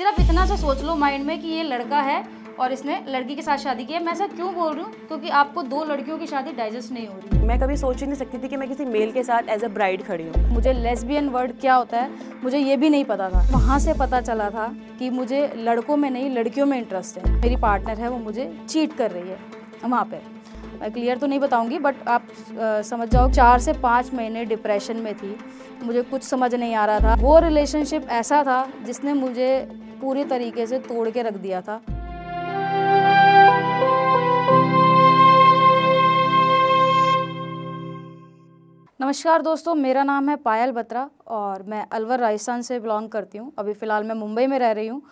सिर्फ इतना सा सोच लो माइंड में कि ये लड़का है और इसने लड़की के साथ शादी की है मैं ऐसा क्यों बोल रही हूँ क्योंकि आपको दो लड़कियों की शादी डाइजेस्ट नहीं हो रही मैं कभी सोच ही नहीं सकती थी कि मैं किसी मेल के साथ एज अ ब्राइड खड़ी हूँ मुझे लेसबियन वर्ड क्या होता है मुझे ये भी नहीं पता था वहाँ से पता चला था कि मुझे लड़कों में नहीं लड़कियों में इंटरेस्ट है मेरी पार्टनर है वो मुझे चीट कर रही है वहाँ पर क्लियर तो नहीं बताऊंगी बट आप समझ जाओ चार से पाँच महीने डिप्रेशन में थी मुझे कुछ समझ नहीं आ रहा था वो रिलेशनशिप ऐसा था जिसने मुझे पूरे तरीके से तोड़ के रख दिया था नमस्कार दोस्तों मेरा नाम है पायल बत्रा और मैं अलवर राजस्थान से बिलोंग करती हूँ अभी फ़िलहाल मैं मुंबई में रह रही हूँ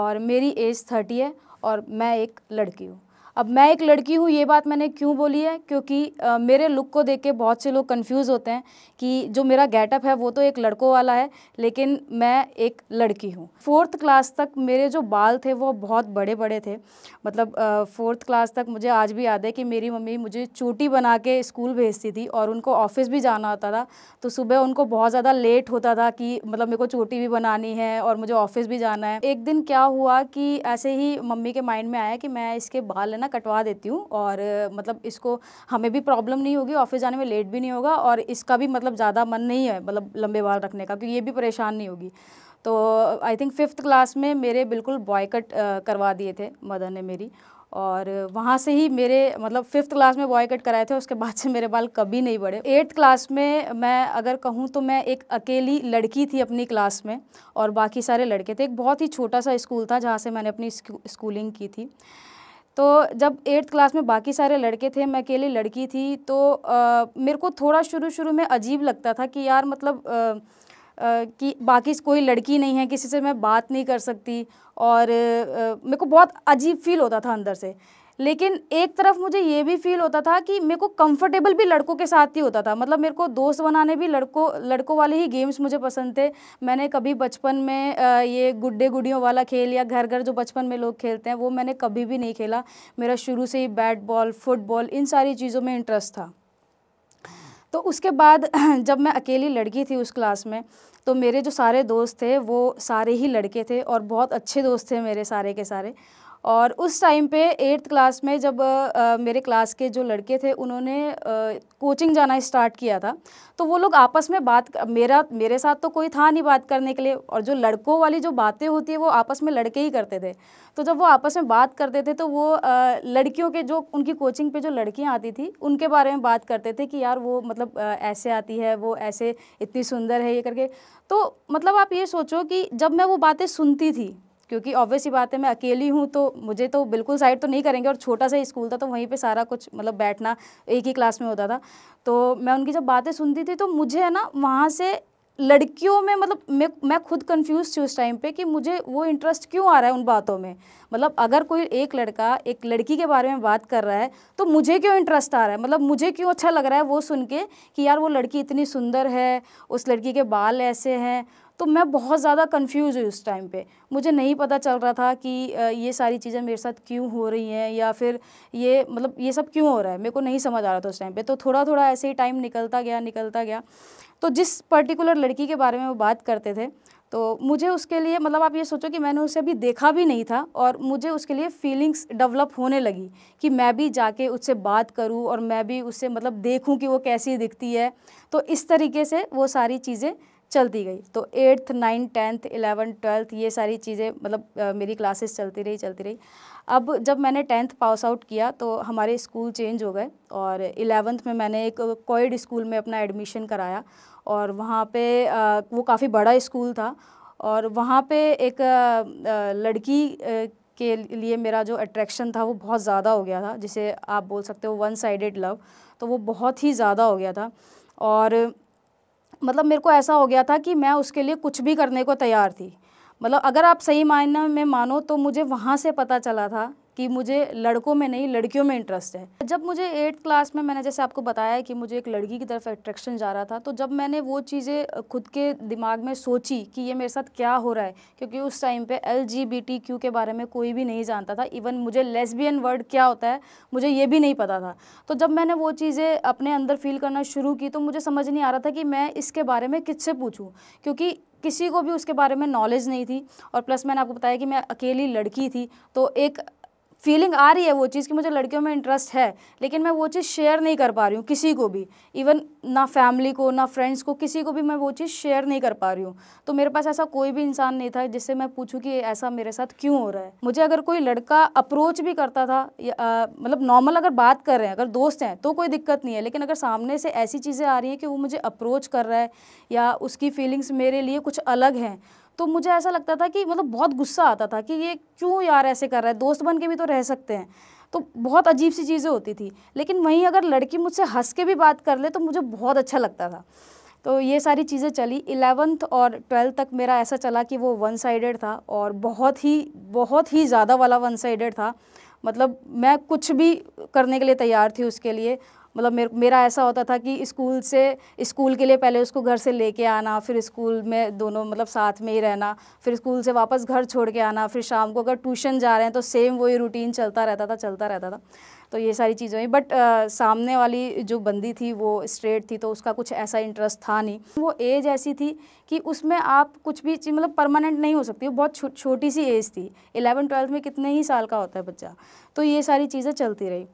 और मेरी एज थर्टी है और मैं एक लड़की हूँ अब मैं एक लड़की हूँ ये बात मैंने क्यों बोली है क्योंकि आ, मेरे लुक को देख के बहुत से लोग कंफ्यूज होते हैं कि जो मेरा गेटअप है वो तो एक लड़कों वाला है लेकिन मैं एक लड़की हूँ फोर्थ क्लास तक मेरे जो बाल थे वो बहुत बड़े बड़े थे मतलब आ, फोर्थ क्लास तक मुझे आज भी याद है कि मेरी मम्मी मुझे चोटी बना के स्कूल भेजती थी और उनको ऑफिस भी जाना होता था तो सुबह उनको बहुत ज़्यादा लेट होता था कि मतलब मेरे को चोटी भी बनानी है और मुझे ऑफिस भी जाना है एक दिन क्या हुआ कि ऐसे ही मम्मी के माइंड में आया कि मैं इसके बाल ना कटवा देती हूँ और मतलब इसको हमें भी प्रॉब्लम नहीं होगी ऑफिस जाने में लेट भी नहीं होगा और इसका भी मतलब ज़्यादा मन नहीं है मतलब लंबे बाल रखने का क्योंकि ये भी परेशान नहीं होगी तो आई थिंक फिफ्थ क्लास में मेरे बिल्कुल बॉयकट करवा दिए थे मदर ने मेरी और वहाँ से ही मेरे मतलब फिफ्थ क्लास में बॉय कट कराए थे उसके बाद से मेरे बाल कभी नहीं बढ़े एट्थ क्लास में मैं अगर कहूँ तो मैं एक अकेली लड़की थी अपनी क्लास में और बाकी सारे लड़के थे एक बहुत ही छोटा सा स्कूल था जहाँ से मैंने अपनी स्कूलिंग की थी तो जब एट्थ क्लास में बाकी सारे लड़के थे मैं अकेली लड़की थी तो आ, मेरे को थोड़ा शुरू शुरू में अजीब लगता था कि यार मतलब आ, आ, कि बाकी कोई लड़की नहीं है किसी से मैं बात नहीं कर सकती और मेरे को बहुत अजीब फील होता था अंदर से लेकिन एक तरफ मुझे ये भी फील होता था कि मेरे को कंफर्टेबल भी लड़कों के साथ ही होता था मतलब मेरे को दोस्त बनाने भी लड़कों लड़कों वाले ही गेम्स मुझे पसंद थे मैंने कभी बचपन में ये गुड्डे गुडियों वाला खेल या घर घर जो बचपन में लोग खेलते हैं वो मैंने कभी भी नहीं खेला मेरा शुरू से ही बैट बॉल फुटबॉल इन सारी चीज़ों में इंटरेस्ट था तो उसके बाद जब मैं अकेली लड़की थी उस क्लास में तो मेरे जो सारे दोस्त थे वो सारे ही लड़के थे और बहुत अच्छे दोस्त थे मेरे सारे के सारे और उस टाइम पे एट्थ क्लास में जब आ, मेरे क्लास के जो लड़के थे उन्होंने आ, कोचिंग जाना स्टार्ट किया था तो वो लोग आपस में बात मेरा मेरे साथ तो कोई था नहीं बात करने के लिए और जो लड़कों वाली जो बातें होती है वो आपस में लड़के ही करते थे तो जब वो आपस में बात करते थे तो वो आ, लड़कियों के जो उनकी कोचिंग पर जो लड़कियाँ आती थी उनके बारे में बात करते थे कि यार वो मतलब आ, ऐसे आती है वो ऐसे इतनी सुंदर है ये करके तो मतलब आप ये सोचो कि जब मैं वो बातें सुनती थी क्योंकि ऑब्वियस ही बात है मैं अकेली हूँ तो मुझे तो बिल्कुल साइड तो नहीं करेंगे और छोटा सा स्कूल था तो वहीं पर सारा कुछ मतलब बैठना एक ही क्लास में होता था तो मैं उनकी जब बातें सुनती थी तो मुझे है ना वहाँ से लड़कियों में मतलब मैं मैं खुद कंफ्यूज थी उस टाइम पे कि मुझे वो इंटरेस्ट क्यों आ रहा है उन बातों में मतलब अगर कोई एक लड़का एक लड़की के बारे में बात कर रहा है तो मुझे क्यों इंटरेस्ट आ रहा है मतलब मुझे क्यों अच्छा लग रहा है वो सुन के कि यार वो लड़की इतनी सुंदर है उस लड़की के बाल ऐसे हैं तो मैं बहुत ज़्यादा कंफ्यूज हुई उस टाइम पे मुझे नहीं पता चल रहा था कि ये सारी चीज़ें मेरे साथ क्यों हो रही हैं या फिर ये मतलब ये सब क्यों हो रहा है मेरे को नहीं समझ आ रहा था उस टाइम पे तो थोड़ा थोड़ा ऐसे ही टाइम निकलता गया निकलता गया तो जिस पर्टिकुलर लड़की के बारे में वो बात करते थे तो मुझे उसके लिए मतलब आप ये सोचो कि मैंने उसे अभी देखा भी नहीं था और मुझे उसके लिए फीलिंग्स डेवलप होने लगी कि मैं भी जाके उससे बात करूं और मैं भी उससे मतलब देखूं कि वो कैसी दिखती है तो इस तरीके से वो सारी चीज़ें चलती गई तो eighth ninth tenth eleven twelfth ये सारी चीज़ें मतलब मेरी क्लासेस चलती रही चलती रही अब जब मैंने टेंथ पास आउट किया तो हमारे स्कूल चेंज हो गए और इलेवंथ में मैंने एक कोइड स्कूल में अपना एडमिशन कराया और वहाँ पे वो काफ़ी बड़ा स्कूल था और वहाँ पे एक लड़की के लिए मेरा जो अट्रैक्शन था वो बहुत ज़्यादा हो गया था जिसे आप बोल सकते हो वन साइडेड लव तो वो बहुत ही ज़्यादा हो गया था और मतलब मेरे को ऐसा हो गया था कि मैं उसके लिए कुछ भी करने को तैयार थी मतलब अगर आप सही मायने में मानो तो मुझे वहाँ से पता चला था कि मुझे लड़कों में नहीं लड़कियों में इंटरेस्ट है जब मुझे एट्थ क्लास में मैंने जैसे आपको बताया कि मुझे एक लड़की की तरफ अट्रैक्शन जा रहा था तो जब मैंने वो चीज़ें खुद के दिमाग में सोची कि ये मेरे साथ क्या हो रहा है क्योंकि उस टाइम पे एल क्यू के बारे में कोई भी नहीं जानता था इवन मुझे लेसबियन वर्ड क्या होता है मुझे ये भी नहीं पता था तो जब मैंने वो चीज़ें अपने अंदर फील करना शुरू की तो मुझे समझ नहीं आ रहा था कि मैं इसके बारे में किससे पूछूँ क्योंकि किसी को भी उसके बारे में नॉलेज नहीं थी और प्लस मैंने आपको बताया कि मैं अकेली लड़की थी तो एक फीलिंग आ रही है वो चीज़ कि मुझे लड़कियों में इंटरेस्ट है लेकिन मैं वो चीज़ शेयर नहीं कर पा रही हूँ किसी को भी इवन ना फैमिली को ना फ्रेंड्स को किसी को भी मैं वो चीज़ शेयर नहीं कर पा रही हूँ तो मेरे पास ऐसा कोई भी इंसान नहीं था जिससे मैं पूछूँ कि ऐसा मेरे साथ क्यों हो रहा है मुझे अगर कोई लड़का अप्रोच भी करता था मतलब नॉर्मल अगर बात कर रहे हैं अगर दोस्त हैं तो कोई दिक्कत नहीं है लेकिन अगर सामने से ऐसी चीज़ें आ रही हैं कि वो मुझे अप्रोच कर रहा है या उसकी फीलिंग्स मेरे लिए कुछ अलग हैं तो मुझे ऐसा लगता था कि मतलब बहुत गुस्सा आता था कि ये क्यों यार ऐसे कर रहा है दोस्त बन के भी तो रह सकते हैं तो बहुत अजीब सी चीज़ें होती थी लेकिन वहीं अगर लड़की मुझसे हंस के भी बात कर ले तो मुझे बहुत अच्छा लगता था तो ये सारी चीज़ें चली इलेवंथ और ट्वेल्थ तक मेरा ऐसा चला कि वो वन साइडेड था और बहुत ही बहुत ही ज़्यादा वाला वन साइडेड था मतलब मैं कुछ भी करने के लिए तैयार थी उसके लिए मतलब मेरे मेरा ऐसा होता था कि स्कूल से स्कूल के लिए पहले उसको घर से लेके आना फिर स्कूल में दोनों मतलब साथ में ही रहना फिर स्कूल से वापस घर छोड़ के आना फिर शाम को अगर ट्यूशन जा रहे हैं तो सेम वही रूटीन चलता रहता था चलता रहता था तो ये सारी चीज़ें हुई बट आ, सामने वाली जो बंदी थी वो स्ट्रेट थी तो उसका कुछ ऐसा इंटरेस्ट था नहीं वो एज ऐसी थी कि उसमें आप कुछ भी चीज़ मतलब परमानेंट नहीं हो सकती वो बहुत छो, छोटी सी एज थी इलेवन ट्वेल्थ में कितने ही साल का होता है बच्चा तो ये सारी चीज़ें चलती रही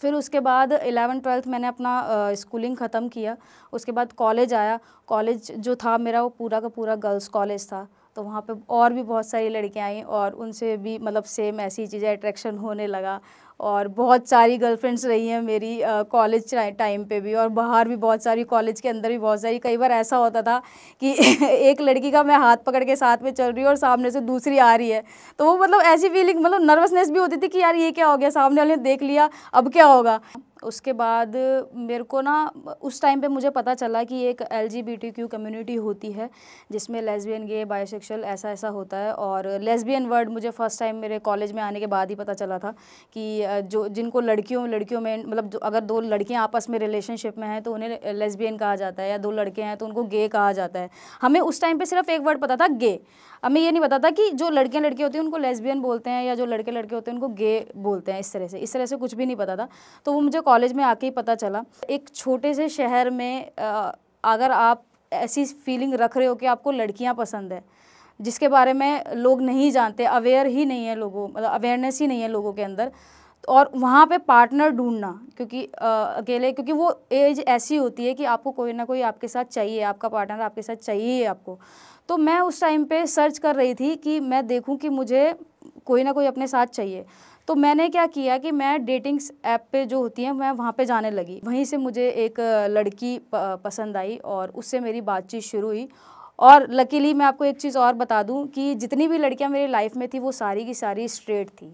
फिर उसके बाद एलेवन ट्वेल्थ मैंने अपना स्कूलिंग ख़त्म किया उसके बाद कॉलेज आया कॉलेज जो था मेरा वो पूरा का पूरा गर्ल्स कॉलेज था तो वहाँ पे और भी बहुत सारी लड़कियाँ आई और उनसे भी मतलब सेम ऐसी चीज़ें अट्रैक्शन होने लगा और बहुत सारी गर्लफ्रेंड्स रही हैं मेरी कॉलेज टाइम पे भी और बाहर भी बहुत सारी कॉलेज के अंदर भी बहुत सारी कई बार ऐसा होता था कि एक लड़की का मैं हाथ पकड़ के साथ में चल रही हूँ और सामने से दूसरी आ रही है तो वो मतलब ऐसी फीलिंग मतलब नर्वसनेस भी होती थी कि यार ये क्या हो गया सामने वाले ने देख लिया अब क्या होगा उसके बाद मेरे को ना उस टाइम पे मुझे पता चला कि एक एल कम्युनिटी होती है जिसमें लेसबियन गे बायोसेक्शुअल ऐसा ऐसा होता है और लेसबियन वर्ड मुझे फ़र्स्ट टाइम मेरे कॉलेज में आने के बाद ही पता चला था कि जो जिनको लड़कियों लड़कियों में मतलब अगर दो लड़कियाँ आपस में रिलेशनशिप में हैं तो उन्हें लेसबियन कहा जाता है या दो लड़के हैं तो उनको गे कहा जाता है हमें उस टाइम पर सिर्फ एक वर्ड पता था गे अब मैं ये नहीं पता था कि जो लड़कियाँ लड़के होती हैं उनको लेसबियन बोलते हैं या जो लड़के लड़के होते हैं उनको गे बोलते हैं इस तरह से इस तरह से कुछ भी नहीं पता था तो वो मुझे कॉलेज में आके ही पता चला एक छोटे से शहर में अगर आप ऐसी फीलिंग रख रहे हो कि आपको लड़कियाँ पसंद है जिसके बारे में लोग नहीं जानते अवेयर ही नहीं है लोगों मतलब अवेयरनेस ही नहीं है लोगों के अंदर और वहाँ पे पार्टनर ढूंढना क्योंकि आ, अकेले क्योंकि वो एज ऐसी होती है कि आपको कोई ना कोई आपके साथ चाहिए आपका पार्टनर आपके साथ चाहिए आपको तो मैं उस टाइम पे सर्च कर रही थी कि मैं देखूं कि मुझे कोई ना कोई अपने साथ चाहिए तो मैंने क्या किया कि मैं डेटिंग्स ऐप पे जो होती हैं मैं वहाँ पे जाने लगी वहीं से मुझे एक लड़की पसंद आई और उससे मेरी बातचीत शुरू हुई और लकीली मैं आपको एक चीज़ और बता दूं कि जितनी भी लड़कियां मेरी लाइफ में थी वो सारी की सारी स्ट्रेट थी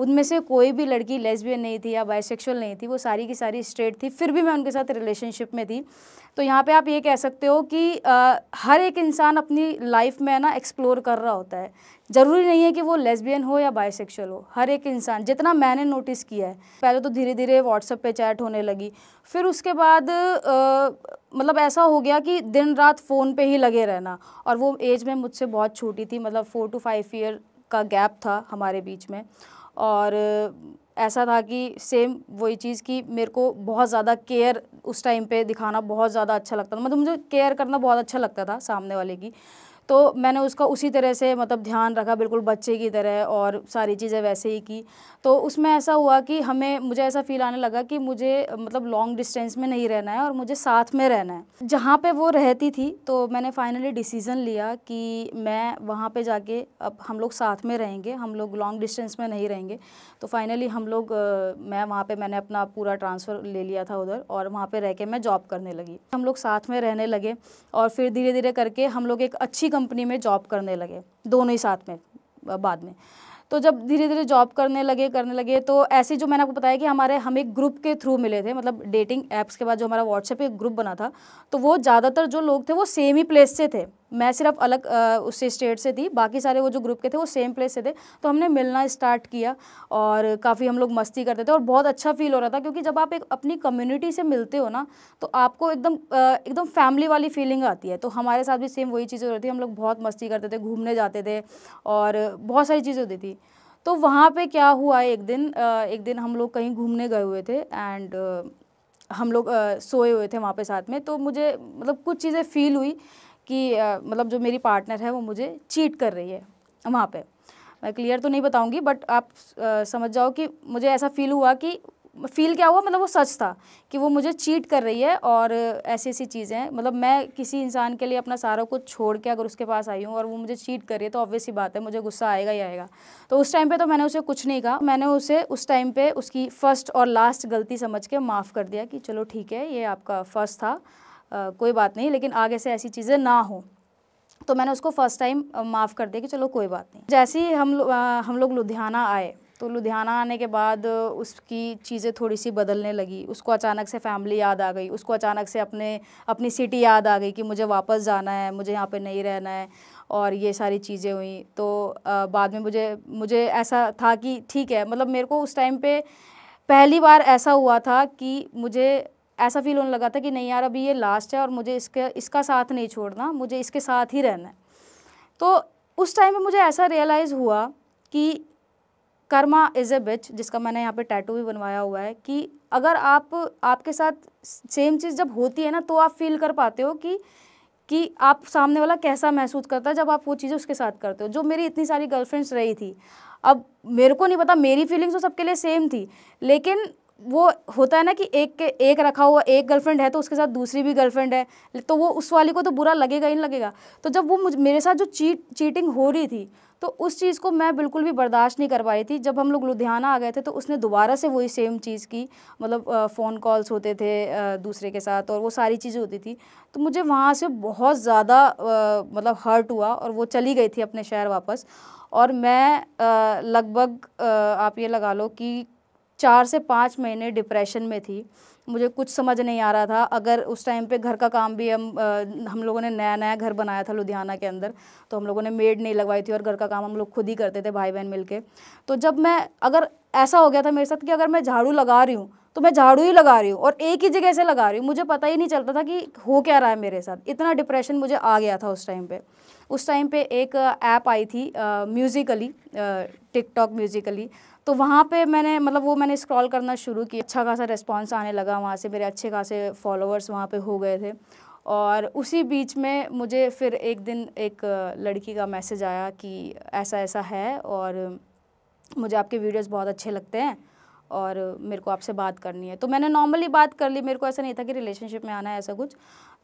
उनमें से कोई भी लड़की लेस्बियन नहीं थी या बाइसेक्शुअल नहीं थी वो सारी की सारी स्ट्रेट थी फिर भी मैं उनके साथ रिलेशनशिप में थी तो यहाँ पे आप ये कह सकते हो कि आ, हर एक इंसान अपनी लाइफ में ना एक्सप्लोर कर रहा होता है ज़रूरी नहीं है कि वो लेस्बियन हो या बाइसेक्शुअल हो हर एक इंसान जितना मैंने नोटिस किया है पहले तो धीरे धीरे व्हाट्सअप पर चैट होने लगी फिर उसके बाद आ, मतलब ऐसा हो गया कि दिन रात फ़ोन पर ही लगे रहना और वो एज में मुझसे बहुत छोटी थी मतलब फ़ोर टू फाइव ईयर का गैप था हमारे बीच में और ऐसा था कि सेम वही चीज़ कि मेरे को बहुत ज़्यादा केयर उस टाइम पे दिखाना बहुत ज़्यादा अच्छा लगता था मतलब मुझे केयर करना बहुत अच्छा लगता था सामने वाले की तो मैंने उसका उसी तरह से मतलब ध्यान रखा बिल्कुल बच्चे की तरह और सारी चीज़ें वैसे ही की तो उसमें ऐसा हुआ कि हमें मुझे ऐसा फील आने लगा कि मुझे मतलब लॉन्ग डिस्टेंस में नहीं रहना है और मुझे साथ में रहना है जहाँ पे वो रहती थी तो मैंने फाइनली डिसीज़न लिया कि मैं वहाँ पे जाके अब हम लोग साथ में रहेंगे हम लोग लॉन्ग डिस्टेंस में नहीं रहेंगे तो फाइनली हम लोग मैं वहाँ पर मैंने अपना पूरा ट्रांसफ़र ले लिया था उधर और वहाँ पर रह के मैं जॉब करने लगी हम लोग साथ में रहने लगे और फिर धीरे धीरे करके हम लोग एक अच्छी कंपनी में जॉब करने लगे दोनों ही साथ में बाद में तो जब धीरे धीरे जॉब करने लगे करने लगे तो ऐसे जो मैंने आपको बताया कि हमारे हम एक ग्रुप के थ्रू मिले थे मतलब डेटिंग ऐप्स के बाद जो हमारा व्हाट्सएप एक ग्रुप बना था तो वो ज़्यादातर जो लोग थे वो सेम ही प्लेस से थे मैं सिर्फ अलग उससे स्टेट से थी बाकी सारे वो जो ग्रुप के थे वो सेम प्लेस से थे तो हमने मिलना स्टार्ट किया और काफ़ी हम लोग मस्ती करते थे और बहुत अच्छा फील हो रहा था क्योंकि जब आप एक अपनी कम्युनिटी से मिलते हो ना तो आपको एकदम एकदम फैमिली वाली फीलिंग आती है तो हमारे साथ भी सेम वही चीज़ें हो रही थी हम लोग बहुत मस्ती करते थे घूमने जाते थे और बहुत सारी चीज़ें होती थी तो वहाँ पर क्या हुआ एक दिन एक दिन हम लोग कहीं घूमने गए हुए थे एंड हम लोग सोए हुए थे वहाँ पे साथ में तो मुझे मतलब कुछ चीज़ें फील हुई कि मतलब जो मेरी पार्टनर है वो मुझे चीट कर रही है वहाँ पे मैं क्लियर तो नहीं बताऊँगी बट आप समझ जाओ कि मुझे ऐसा फील हुआ कि फील क्या हुआ मतलब वो सच था कि वो मुझे चीट कर रही है और ऐसी ऐसी चीज़ें मतलब मैं किसी इंसान के लिए अपना सारा कुछ छोड़ के अगर उसके पास आई हूँ और वो मुझे चीट कर रही है तो ऑब्वियस ही बात है मुझे गुस्सा आएगा ही आएगा तो उस टाइम पे तो मैंने उसे कुछ नहीं कहा मैंने उसे उस टाइम पे उसकी फ़र्स्ट और लास्ट गलती समझ के माफ़ कर दिया कि चलो ठीक है ये आपका फ़र्स्ट था कोई बात नहीं लेकिन आगे से ऐसी चीज़ें ना हो तो मैंने उसको फ़र्स्ट टाइम माफ़ कर दिया कि चलो कोई बात नहीं जैसे ही हम आ, हम लोग लुधियाना आए तो लुधियाना आने के बाद उसकी चीज़ें थोड़ी सी बदलने लगी उसको अचानक से फैमिली याद आ गई उसको अचानक से अपने अपनी सिटी याद आ गई कि मुझे वापस जाना है मुझे यहाँ पे नहीं रहना है और ये सारी चीज़ें हुई तो आ, बाद में मुझे मुझे ऐसा था कि ठीक है मतलब मेरे को उस टाइम पे पहली बार ऐसा हुआ था कि मुझे ऐसा फील होने लगा था कि नहीं यार अभी ये लास्ट है और मुझे इसके इसका साथ नहीं छोड़ना मुझे इसके साथ ही रहना है तो उस टाइम में मुझे ऐसा रियलाइज़ हुआ कि कर्मा इज़ ए बिच जिसका मैंने यहाँ पे टैटू भी बनवाया हुआ है कि अगर आप आपके साथ सेम चीज़ जब होती है ना तो आप फील कर पाते हो कि कि आप सामने वाला कैसा महसूस करता है जब आप वो चीज़ें उसके साथ करते हो जो मेरी इतनी सारी गर्लफ्रेंड्स रही थी अब मेरे को नहीं पता मेरी फीलिंग्स तो सबके लिए सेम थी लेकिन वो होता है ना कि एक के एक रखा हुआ एक गर्लफ्रेंड है तो उसके साथ दूसरी भी गर्लफ्रेंड है तो वो उस वाली को तो बुरा लगेगा ही लगेगा तो जब वो मुझ मेरे साथ जो चीट चीटिंग हो रही थी तो उस चीज़ को मैं बिल्कुल भी बर्दाश्त नहीं कर पा रही थी जब हम लोग लुधियाना आ गए थे तो उसने दोबारा से वही सेम चीज़ की मतलब फ़ोन कॉल्स होते थे दूसरे के साथ और वो सारी चीज़ें होती थी तो मुझे वहाँ से बहुत ज़्यादा मतलब हर्ट हुआ और वो चली गई थी अपने शहर वापस और मैं लगभग आप ये लगा लो कि चार से पाँच महीने डिप्रेशन में थी मुझे कुछ समझ नहीं आ रहा था अगर उस टाइम पे घर का काम भी हम हम लोगों ने नया नया घर बनाया था लुधियाना के अंदर तो हम लोगों ने मेड नहीं लगवाई थी और घर का काम हम लोग खुद ही करते थे भाई बहन मिलके तो जब मैं अगर ऐसा हो गया था मेरे साथ कि अगर मैं झाड़ू लगा रही हूँ तो मैं झाड़ू ही लगा रही हूँ और एक ही जगह से लगा रही हूँ मुझे पता ही नहीं चलता था कि हो क्या रहा है मेरे साथ इतना डिप्रेशन मुझे आ गया था उस टाइम पे उस टाइम पे एक ऐप आई थी म्यूज़िकली टिकटॉक म्यूज़िकली तो वहाँ पे मैंने मतलब वो मैंने स्क्रॉल करना शुरू किया अच्छा खासा रिस्पॉन्स आने लगा वहाँ से मेरे अच्छे खासे फॉलोअर्स वहाँ पर हो गए थे और उसी बीच में मुझे फिर एक दिन एक लड़की का मैसेज आया कि ऐसा ऐसा है और मुझे आपके वीडियोज़ बहुत अच्छे लगते हैं और मेरे को आपसे बात करनी है तो मैंने नॉर्मली बात कर ली मेरे को ऐसा नहीं था कि रिलेशनशिप में आना है ऐसा कुछ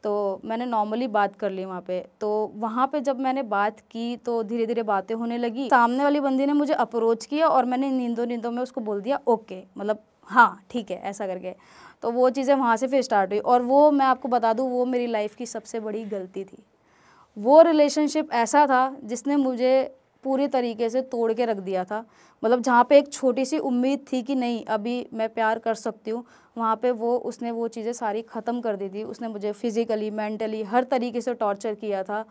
तो मैंने नॉर्मली बात कर ली वहाँ पे तो वहाँ पे जब मैंने बात की तो धीरे धीरे बातें होने लगी सामने वाली बंदी ने मुझे अप्रोच किया और मैंने नींदों नींदों में उसको बोल दिया ओके मतलब हाँ ठीक है ऐसा करके तो वो चीज़ें वहाँ से फिर स्टार्ट हुई और वो मैं आपको बता दूँ वो मेरी लाइफ की सबसे बड़ी गलती थी वो रिलेशनशिप ऐसा था जिसने मुझे पूरे तरीके से तोड़ के रख दिया था मतलब जहाँ पे एक छोटी सी उम्मीद थी कि नहीं अभी मैं प्यार कर सकती हूँ वहाँ पे वो उसने वो चीज़ें सारी ख़त्म कर दी थी उसने मुझे फिज़िकली मेंटली हर तरीके से टॉर्चर किया था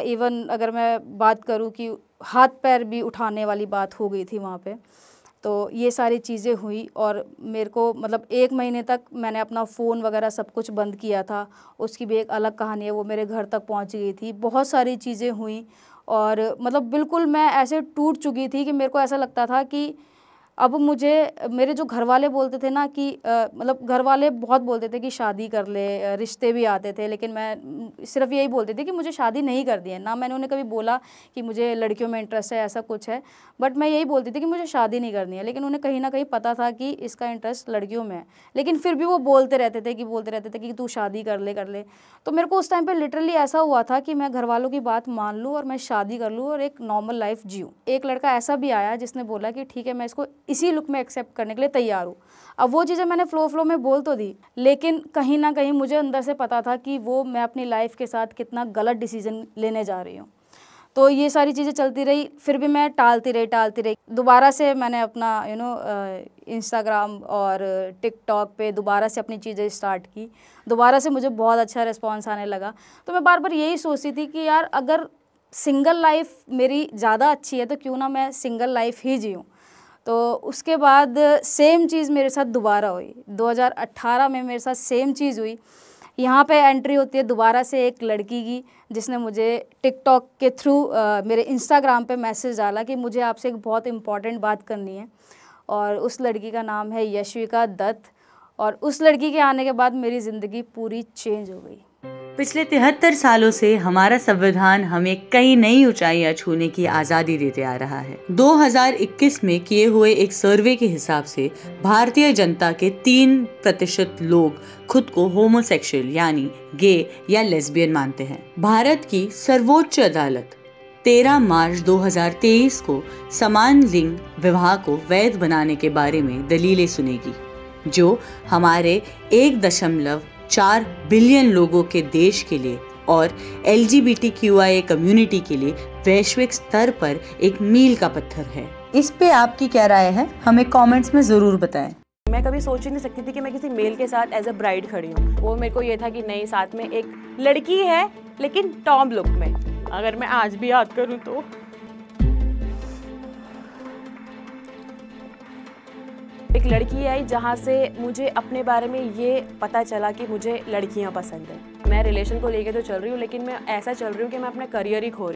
इवन uh, अगर मैं बात करूँ कि हाथ पैर भी उठाने वाली बात हो गई थी वहाँ पर तो ये सारी चीज़ें हुई और मेरे को मतलब एक महीने तक मैंने अपना फ़ोन वगैरह सब कुछ बंद किया था उसकी भी एक अलग कहानी है वो मेरे घर तक पहुँच गई थी बहुत सारी चीज़ें हुई और मतलब बिल्कुल मैं ऐसे टूट चुकी थी कि मेरे को ऐसा लगता था कि अब मुझे मेरे जो घर वाले बोलते थे ना कि मतलब घर वाले बहुत बोलते थे कि शादी कर ले रिश्ते भी आते थे लेकिन मैं सिर्फ यही बोलते थे कि मुझे शादी नहीं कर दी है ना मैंने उन्हें कभी बोला कि मुझे लड़कियों में इंटरेस्ट है ऐसा कुछ है बट मैं यही बोलती थी कि मुझे शादी नहीं करनी है लेकिन उन्हें कहीं ना कहीं पता था कि इसका इंटरेस्ट लड़कियों में है लेकिन फिर भी वो बोलते रहते थे कि बोलते रहते थे कि तू शादी कर ले कर ले तो मेरे को उस टाइम पर लिटरली ऐसा हुआ था कि मैं घर वालों की बात मान लूँ और मैं शादी कर लूँ और एक नॉर्मल लाइफ जीऊँ एक लड़का ऐसा भी आया जिसने बोला कि ठीक है मैं इसको इसी लुक में एक्सेप्ट करने के लिए तैयार हूँ अब वो चीज़ें मैंने फ़्लो फ्लो में बोल तो दी लेकिन कहीं ना कहीं मुझे अंदर से पता था कि वो मैं अपनी लाइफ के साथ कितना गलत डिसीजन लेने जा रही हूँ तो ये सारी चीज़ें चलती रही फिर भी मैं टालती रही टालती रही दोबारा से मैंने अपना यू नो इंस्टाग्राम और टिकटॉक पे दोबारा से अपनी चीज़ें स्टार्ट की दोबारा से मुझे बहुत अच्छा रिस्पॉन्स आने लगा तो मैं बार बार यही सोचती थी कि यार अगर सिंगल लाइफ मेरी ज़्यादा अच्छी है तो क्यों ना मैं सिंगल लाइफ ही जीऊँ तो उसके बाद सेम चीज़ मेरे साथ दोबारा हुई 2018 में मेरे साथ सेम चीज़ हुई यहाँ पे एंट्री होती है दोबारा से एक लड़की की जिसने मुझे टिकटॉक के थ्रू मेरे इंस्टाग्राम पे मैसेज डाला कि मुझे आपसे एक बहुत इम्पॉर्टेंट बात करनी है और उस लड़की का नाम है यशविका दत्त और उस लड़की के आने के बाद मेरी ज़िंदगी पूरी चेंज हो गई पिछले तिहत्तर सालों से हमारा संविधान हमें कई नई ऊंचाइयां छूने की आज़ादी देते आ रहा है 2021 में किए हुए एक सर्वे के हिसाब से भारतीय जनता के तीन प्रतिशत लोग खुद को होमोसेक्सुअल यानी गे या लेस्बियन मानते हैं भारत की सर्वोच्च अदालत 13 मार्च 2023 को समान लिंग विवाह को वैध बनाने के बारे में दलीलें सुनेगी जो हमारे एक दशमलव 4 बिलियन लोगों के देश के लिए और एल कम्युनिटी के लिए वैश्विक स्तर पर एक मील का पत्थर है इस पे आपकी क्या राय है हमें कमेंट्स में ज़रूर बताएं मैं कभी सोच ही नहीं सकती थी कि मैं किसी मेल के साथ एज अ ब्राइड खड़ी हूँ वो मेरे को ये था कि नहीं साथ में एक लड़की है लेकिन टॉम लुक में अगर मैं आज भी याद करूँ तो एक लड़की आई जहाँ से मुझे अपने बारे में ये पता चला कि मुझे लड़कियाँ पसंद हैं मैं रिलेशन को लेके तो चल रही हूँ लेकिन मैं ऐसा चल रही हूँ कि मैं अपना करियर ही खो रही